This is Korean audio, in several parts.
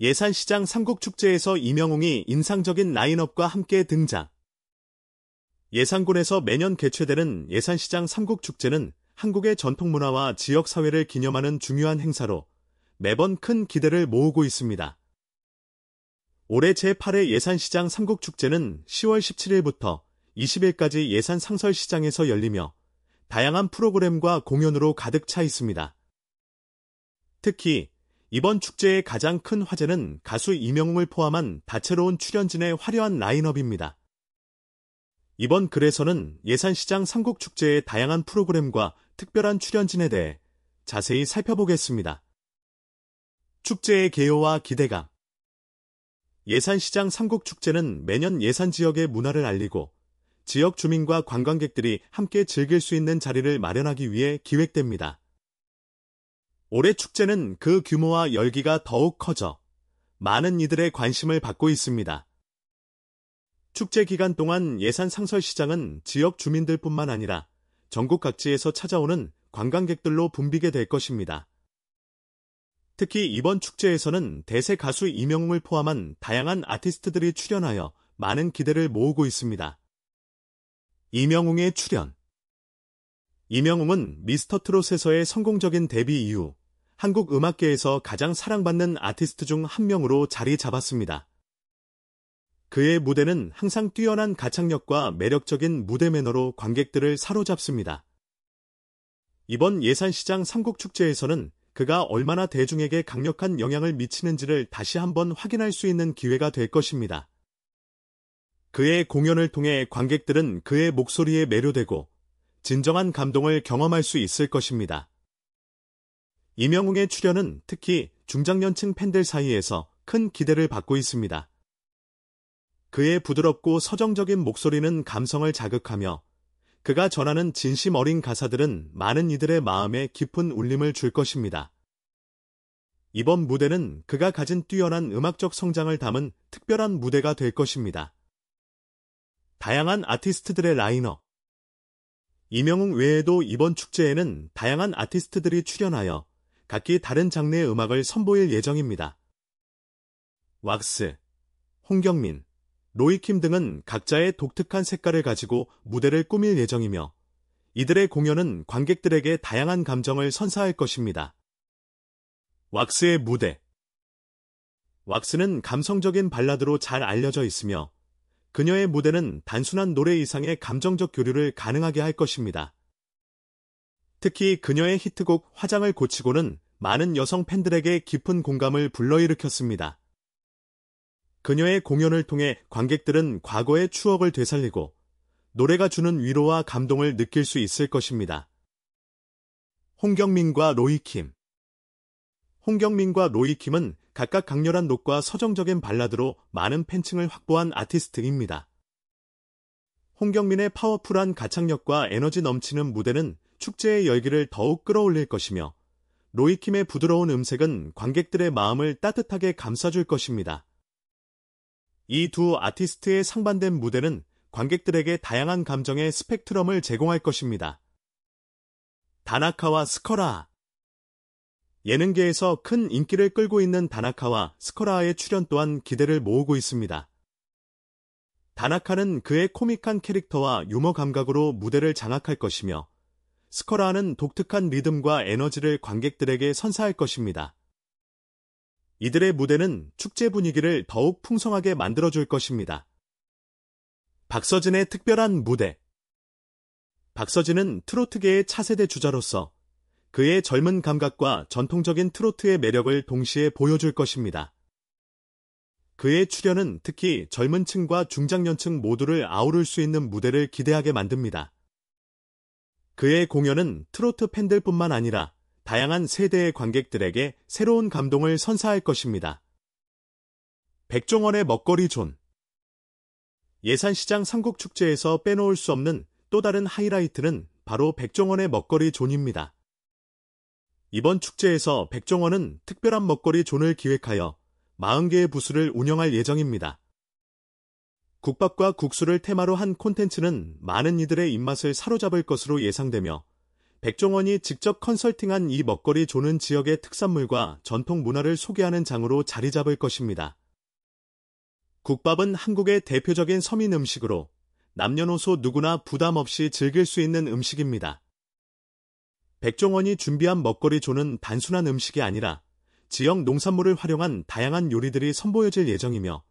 예산시장 삼국축제에서 이명웅이 인상적인 라인업과 함께 등장. 예산군에서 매년 개최되는 예산시장 삼국축제는 한국의 전통문화와 지역사회를 기념하는 중요한 행사로 매번 큰 기대를 모으고 있습니다. 올해 제8회 예산시장 삼국축제는 10월 17일부터 20일까지 예산 상설시장에서 열리며 다양한 프로그램과 공연으로 가득 차 있습니다. 특히 이번 축제의 가장 큰 화제는 가수 이명웅을 포함한 다채로운 출연진의 화려한 라인업입니다. 이번 글에서는 예산시장 삼국축제의 다양한 프로그램과 특별한 출연진에 대해 자세히 살펴보겠습니다. 축제의 개요와 기대감 예산시장 삼국축제는 매년 예산 지역의 문화를 알리고 지역 주민과 관광객들이 함께 즐길 수 있는 자리를 마련하기 위해 기획됩니다. 올해 축제는 그 규모와 열기가 더욱 커져 많은 이들의 관심을 받고 있습니다. 축제 기간 동안 예산 상설 시장은 지역 주민들뿐만 아니라 전국 각지에서 찾아오는 관광객들로 붐비게 될 것입니다. 특히 이번 축제에서는 대세 가수 이명웅을 포함한 다양한 아티스트들이 출연하여 많은 기대를 모으고 있습니다. 이명웅의 출연 이명웅은 미스터트롯에서의 성공적인 데뷔 이후 한국 음악계에서 가장 사랑받는 아티스트 중 한 명으로 자리 잡았습니다. 그의 무대는 항상 뛰어난 가창력과 매력적인 무대 매너로 관객들을 사로잡습니다. 이번 예산시장 삼국축제에서는 그가 얼마나 대중에게 강력한 영향을 미치는지를 다시 한번 확인할 수 있는 기회가 될 것입니다. 그의 공연을 통해 관객들은 그의 목소리에 매료되고 진정한 감동을 경험할 수 있을 것입니다. 이명웅의 출연은 특히 중장년층 팬들 사이에서 큰 기대를 받고 있습니다. 그의 부드럽고 서정적인 목소리는 감성을 자극하며 그가 전하는 진심 어린 가사들은 많은 이들의 마음에 깊은 울림을 줄 것입니다. 이번 무대는 그가 가진 뛰어난 음악적 성장을 담은 특별한 무대가 될 것입니다. 다양한 아티스트들의 라인업 이명웅 외에도 이번 축제에는 다양한 아티스트들이 출연하여 각기 다른 장르의 음악을 선보일 예정입니다. 왁스, 홍경민, 로이킴 등은 각자의 독특한 색깔을 가지고 무대를 꾸밀 예정이며 이들의 공연은 관객들에게 다양한 감정을 선사할 것입니다. 왁스의 무대 왁스는 감성적인 발라드로 잘 알려져 있으며 그녀의 무대는 단순한 노래 이상의 감정적 교류를 가능하게 할 것입니다. 특히 그녀의 히트곡 화장을 고치고는 많은 여성 팬들에게 깊은 공감을 불러일으켰습니다. 그녀의 공연을 통해 관객들은 과거의 추억을 되살리고 노래가 주는 위로와 감동을 느낄 수 있을 것입니다. 홍경민과 로이킴 홍경민과 로이킴은 각각 강렬한 록과 서정적인 발라드로 많은 팬층을 확보한 아티스트입니다. 홍경민의 파워풀한 가창력과 에너지 넘치는 무대는 축제의 열기를 더욱 끌어올릴 것이며 로이킴의 부드러운 음색은 관객들의 마음을 따뜻하게 감싸줄 것입니다. 이 두 아티스트의 상반된 무대는 관객들에게 다양한 감정의 스펙트럼을 제공할 것입니다. 다나카와 스커라 예능계에서 큰 인기를 끌고 있는 다나카와 스커라의 출연 또한 기대를 모으고 있습니다. 다나카는 그의 코믹한 캐릭터와 유머 감각으로 무대를 장악할 것이며 스커라는 독특한 리듬과 에너지를 관객들에게 선사할 것입니다. 이들의 무대는 축제 분위기를 더욱 풍성하게 만들어줄 것입니다. 박서진의 특별한 무대 박서진은 트로트계의 차세대 주자로서 그의 젊은 감각과 전통적인 트로트의 매력을 동시에 보여줄 것입니다. 그의 출연은 특히 젊은 층과 중장년층 모두를 아우를 수 있는 무대를 기대하게 만듭니다. 그의 공연은 트로트 팬들뿐만 아니라 다양한 세대의 관객들에게 새로운 감동을 선사할 것입니다. 백종원의 먹거리 존 예산시장 삼국축제에서 빼놓을 수 없는 또 다른 하이라이트는 바로 백종원의 먹거리 존입니다. 이번 축제에서 백종원은 특별한 먹거리 존을 기획하여 40개의 부스를 운영할 예정입니다. 국밥과 국수를 테마로 한 콘텐츠는 많은 이들의 입맛을 사로잡을 것으로 예상되며 백종원이 직접 컨설팅한 이 먹거리 조는 지역의 특산물과 전통 문화를 소개하는 장으로 자리 잡을 것입니다. 국밥은 한국의 대표적인 서민 음식으로 남녀노소 누구나 부담 없이 즐길 수 있는 음식입니다. 백종원이 준비한 먹거리 조는 단순한 음식이 아니라 지역 농산물을 활용한 다양한 요리들이 선보여질 예정이며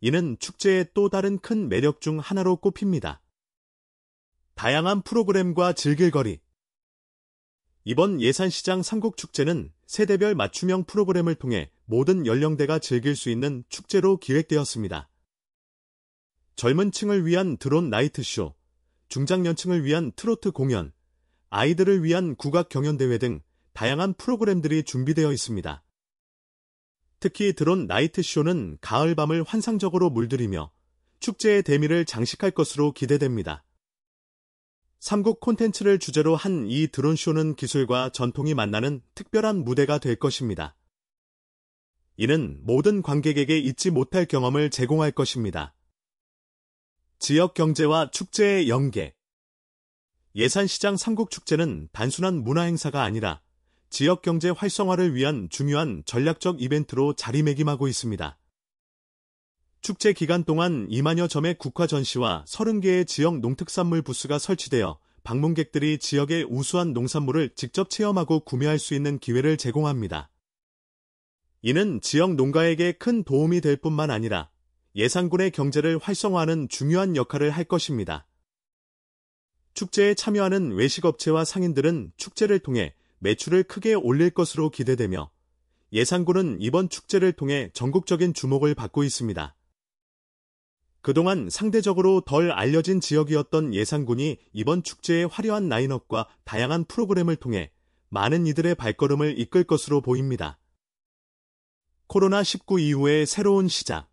이는 축제의 또 다른 큰 매력 중 하나로 꼽힙니다. 다양한 프로그램과 즐길거리 이번 예산시장 삼국축제는 세대별 맞춤형 프로그램을 통해 모든 연령대가 즐길 수 있는 축제로 기획되었습니다. 젊은 층을 위한 드론 나이트쇼, 중장년층을 위한 트로트 공연, 아이들을 위한 국악 경연대회 등 다양한 프로그램들이 준비되어 있습니다. 특히 드론 나이트쇼는 가을밤을 환상적으로 물들이며 축제의 대미를 장식할 것으로 기대됩니다. 삼국 콘텐츠를 주제로 한 이 드론쇼는 기술과 전통이 만나는 특별한 무대가 될 것입니다. 이는 모든 관객에게 잊지 못할 경험을 제공할 것입니다. 지역 경제와 축제의 연계 예산시장 삼국축제는 단순한 문화행사가 아니라 지역 경제 활성화를 위한 중요한 전략적 이벤트로 자리매김하고 있습니다. 축제 기간 동안 2만여 점의 국화 전시와 30개의 지역 농특산물 부스가 설치되어 방문객들이 지역의 우수한 농산물을 직접 체험하고 구매할 수 있는 기회를 제공합니다. 이는 지역 농가에게 큰 도움이 될 뿐만 아니라 예산군의 경제를 활성화하는 중요한 역할을 할 것입니다. 축제에 참여하는 외식업체와 상인들은 축제를 통해 매출을 크게 올릴 것으로 기대되며 예상군은 이번 축제를 통해 전국적인 주목을 받고 있습니다. 그동안 상대적으로 덜 알려진 지역이었던 예상군이 이번 축제의 화려한 라인업과 다양한 프로그램을 통해 많은 이들의 발걸음을 이끌 것으로 보입니다. 코로나19 이후의 새로운 시작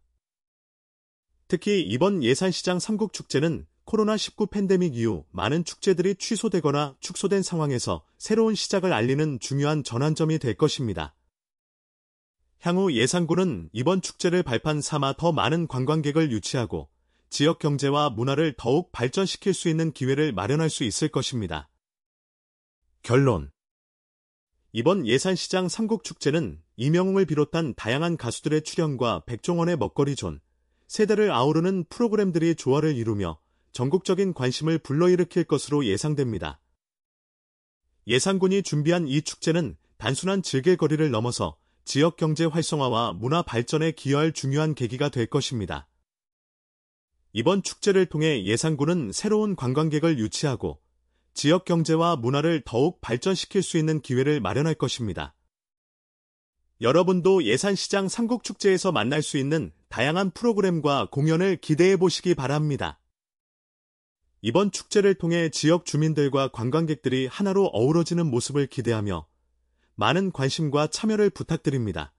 특히 이번 예산시장 삼국축제는 코로나19 팬데믹 이후 많은 축제들이 취소되거나 축소된 상황에서 새로운 시작을 알리는 중요한 전환점이 될 것입니다. 향후 예산군은 이번 축제를 발판 삼아 더 많은 관광객을 유치하고 지역 경제와 문화를 더욱 발전시킬 수 있는 기회를 마련할 수 있을 것입니다. 결론 이번 예산시장 삼국축제는 이명웅을 비롯한 다양한 가수들의 출연과 백종원의 먹거리 존, 세대를 아우르는 프로그램들이 조화를 이루며 전국적인 관심을 불러일으킬 것으로 예상됩니다. 예상군이 준비한 이 축제는 단순한 즐길거리를 넘어서 지역 경제 활성화와 문화 발전에 기여할 중요한 계기가 될 것입니다. 이번 축제를 통해 예산군은 새로운 관광객을 유치하고 지역 경제와 문화를 더욱 발전시킬 수 있는 기회를 마련할 것입니다. 여러분도 예산시장 삼국축제에서 만날 수 있는 다양한 프로그램과 공연을 기대해 보시기 바랍니다. 이번 축제를 통해 지역 주민들과 관광객들이 하나로 어우러지는 모습을 기대하며 많은 관심과 참여를 부탁드립니다.